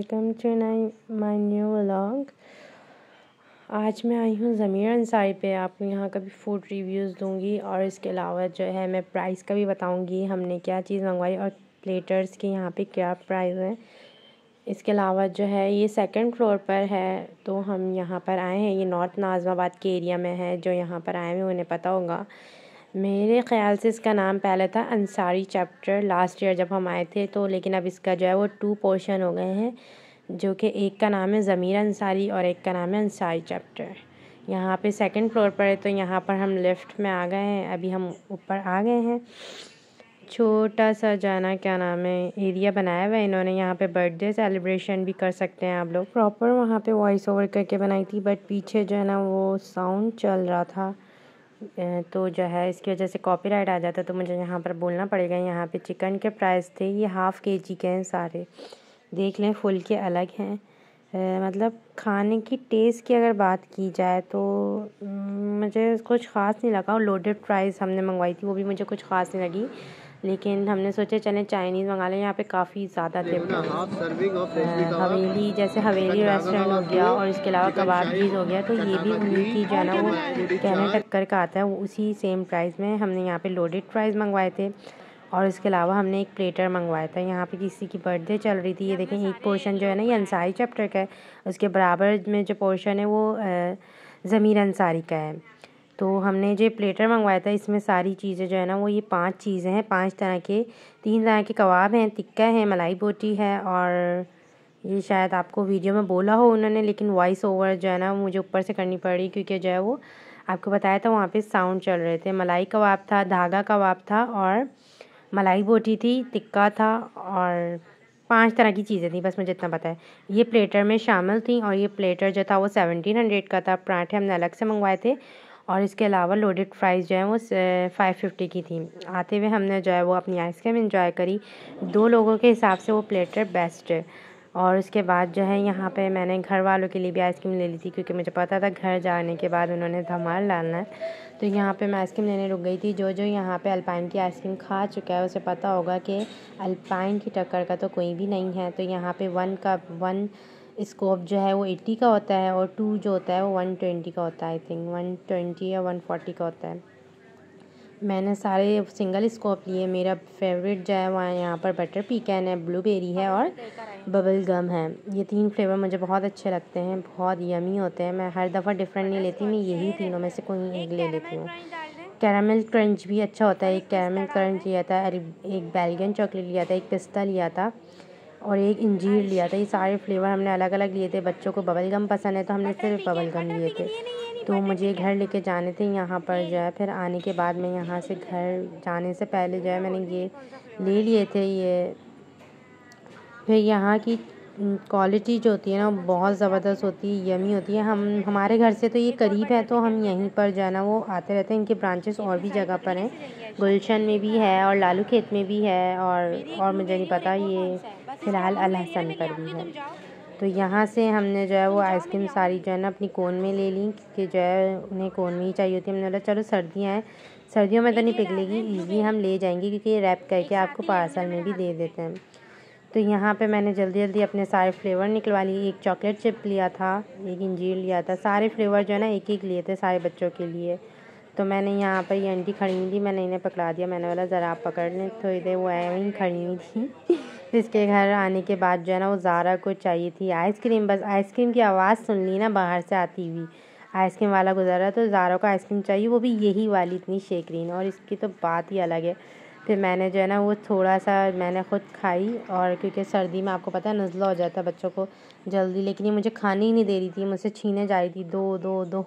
Welcome to नाई my new vlog आज मैं आई हूँ ज़मीर अंसारी पे आपको यहाँ का भी फ़ूड रिव्यूज़ दूँगी और इसके अलावा जो है मैं प्राइस का भी बताऊँगी हमने क्या चीज़ मंगवाई और प्लेटर्स के यहाँ पे क्या प्राइस है इसके अलावा जो है ये सेकंड फ्लोर पर है तो हम यहाँ पर आए हैं ये नॉर्थ नाजमाबाद के एरिया में है जो यहाँ पर आए हुए उन्हें पता होगा मेरे ख़याल से इसका नाम पहले था अंसारी चैप्टर लास्ट ईयर जब हम आए थे तो लेकिन अब इसका जो है वो टू पोर्शन हो गए हैं जो कि एक का नाम है ज़मीर अंसारी और एक का नाम है अंसारी चैप्टर यहाँ पे सेकंड फ्लोर पर है तो यहाँ पर हम लेफ़्ट में आ गए हैं अभी हम ऊपर आ गए हैं छोटा सा जाना क्या नाम है एरिया बनाया हुआ है इन्होंने यहाँ पे बर्थडे सेलिब्रेशन भी कर सकते हैं आप लोग प्रॉपर वहाँ पे वॉइस ओवर करके बनाई थी बट पीछे जो है ना वो साउंड चल रहा था तो जो है इसकी वजह से कॉपीराइट आ जाता है तो मुझे यहाँ पर बोलना पड़ेगा यहाँ पे चिकन के प्राइस थे ये हाफ़ के जी के हैं सारे देख लें फुल के अलग हैं मतलब खाने की टेस्ट की अगर बात की जाए तो मुझे कुछ ख़ास नहीं लगा और लोडेड प्राइस हमने मंगवाई थी वो भी मुझे कुछ ख़ास नहीं लगी लेकिन हमने सोचा चलें चाइनीज़ मंगा लें यहाँ पे काफ़ी ज़्यादा थे हवेली जैसे हवेली रेस्टोरेंट हो गया और इसके अलावा कबाब चीज़ हो गया तो ये भी उन्हीं जो है ना वो कहने टक्कर का आता है वो उसी सेम प्राइस में हमने यहाँ पे लोडेड प्राइस मंगवाए थे और इसके अलावा हमने एक प्लेटर मंगवाया था यहाँ पे किसी की बर्थडे चल रही थी ये देखें एक पोर्शन जो है ना ये अंसारी चैप्टर का है उसके बराबर में जो पोर्शन है वो ज़मीर अंसारी का है तो हमने जो प्लेटर मंगवाया था इसमें सारी चीज़ें जो है ना वो ये पांच चीज़ें हैं पांच तरह के तीन तरह के कबाब हैं टिक्का है मलाई बोटी है और ये शायद आपको वीडियो में बोला हो उन्होंने लेकिन वॉइस ओवर जो है ना मुझे ऊपर से करनी पड़ी क्योंकि जो है वो आपको बताया था वहाँ पर साउंड चल रहे थे मलाई कबाब था धागा कबाब था और मलाई बोटी थी टिक्का था और पांच तरह की चीज़ें थी बस मुझे इतना पता है ये प्लेटर में शामिल थी और ये प्लेटर जो था वो सेवनटीन हंड्रेड का था पराठे हमने अलग से मंगवाए थे और इसके अलावा लोडेड प्राइस जो है वो फाइव फिफ्टी की थी आते हुए हमने जो है वो अपनी आइसक्रीम इंजॉय करी दो लोगों के हिसाब से वो प्लेटर बेस्ट है और उसके बाद जो है यहाँ पे मैंने घर वालों के लिए भी आइसक्रीम ले ली थी क्योंकि मुझे पता था घर जाने के बाद उन्होंने धमाल डालना है तो यहाँ पे मैं आइसक्रीम लेने रुक गई थी जो जो यहाँ पे अल्पाइन की आइसक्रीम खा चुका है उसे पता होगा कि अल्पाइन की टक्कर का तो कोई भी नहीं है तो यहाँ पे वन कप वन स्कोप जो है वो एट्टी का होता है और टू जो होता है वो वन ट्वेंटी का होता है आई थिंक वन ट्वेंटी या वन फोर्टी का होता है मैंने सारे सिंगल स्कोप लिए मेरा फेवरेट जो है वहाँ यहाँ पर बटर पीकैन है ब्लूबेरी है और बबल गम है ये तीन फ्लेवर मुझे बहुत अच्छे लगते हैं बहुत यमी होते हैं मैं हर दफ़ा डिफरेंट नहीं लेती मैं यही तीनों में से कोई एक ले लेती हूँ कैरामल क्रंच भी अच्छा होता है एक कैरामल क्रंच लिया था एक बैलगन चॉकलेट लिया था एक पिस्ता लिया था और एक इंजीर लिया था ये अच्छा। सारे फ्लेवर हमने अलग अलग लिए थे बच्चों को बबल गम पसंद है तो हमने सिर्फ बबल गम लिए थे तो मुझे घर लेके जाने थे यहाँ पर जो है फिर आने के बाद मैं यहाँ से घर जाने से पहले जो है मैंने ये ले लिए थे ये फिर यहाँ की क्वालिटी जो होती है ना बहुत ज़बरदस्त होती है यमी होती है हम हमारे घर से तो ये करीब है तो हम यहीं पर जो है ना वो आते रहते हैं इनके ब्रांचेस और भी जगह पर हैं गुलशन में भी है और लालू खेत में भी है और और मुझे नहीं पता ये फ़िलहाल अलहसन पर भी है तो यहाँ से हमने जो है वो आइसक्रीम सारी जो है ना अपनी कोन में ले ली कि जो है उन्हें कोन में ही चाहिए होती है हमने बोला चलो सर्दियाँ हैं सर्दियों में तो नहीं पिघलेगी ईजी हम ले जाएंगे क्योंकि ये रैप करके आपको पार्सल में भी दे देते हैं तो यहाँ पे मैंने जल्दी जल्दी अपने सारे फ्लेवर निकलवा लिए एक चॉकलेट चिप लिया था एक इंजीर लिया था सारे फ्लेवर जो है ना एक एक लिए थे सारे बच्चों के लिए तो मैंने यहाँ पर ये आंटी खड़ी हुई थी मैंने इन्हें पकड़ा दिया मैंने बोला ज़रा आप पकड़ लें थोड़ी तो देर वो आए वहीं खड़ी हुई थी जिसके घर आने के बाद जो है ना वो ज़ारा को चाहिए थी आइसक्रीम बस आइसक्रीम की आवाज़ सुन ली ना बाहर से आती हुई आइसक्रीम वाला गुजारा तो ज़ारा को आइसक्रीम चाहिए वो भी यही वाली इतनी शेकरीन और इसकी तो बात ही अलग है फिर मैंने जो है ना वो थोड़ा सा मैंने ख़ुद खाई और क्योंकि सर्दी में आपको पता है नज़ला हो जाता है बच्चों को जल्दी लेकिन ये मुझे खाने ही नहीं दे रही थी मुझसे छीने जा रही थी दो दो दो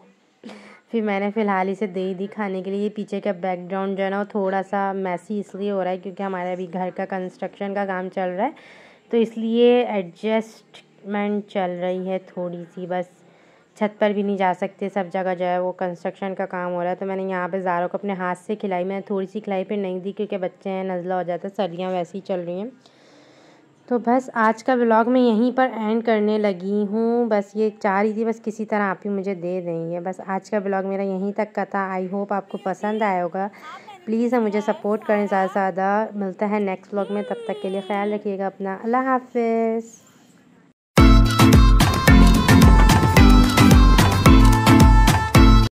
फिर मैंने फ़िलहाल इसे दे ही दी खाने के लिए पीछे का बैकग्राउंड जो है ना वो थोड़ा सा मैसी इसलिए हो रहा है क्योंकि हमारे अभी घर का कंस्ट्रक्शन का काम चल रहा है तो इसलिए एडजस्टमेंट चल रही है थोड़ी सी बस छत पर भी नहीं जा सकते सब जगह जो है वो कंस्ट्रक्शन का काम हो रहा है तो मैंने यहाँ पे ज़ारों को अपने हाथ से खिलाई मैंने थोड़ी सी खिलाई पे नहीं दी क्योंकि बच्चे हैं नज़ला हो जाता है सर्दियाँ वैसे ही चल रही हैं तो बस आज का ब्लॉग मैं यहीं पर एंड करने लगी हूँ बस ये चाह रही थी बस किसी तरह आप ही मुझे दे देंगे बस आज का ब्लॉग मेरा यहीं तक का था आई होप आपको पसंद आया होगा प्लीज़ मुझे सपोर्ट करें ज़्यादा से ज़्यादा मिलता है नेक्स्ट ब्लॉग में तब तक के लिए ख्याल रखिएगा अपना अल्लाह हाफिज़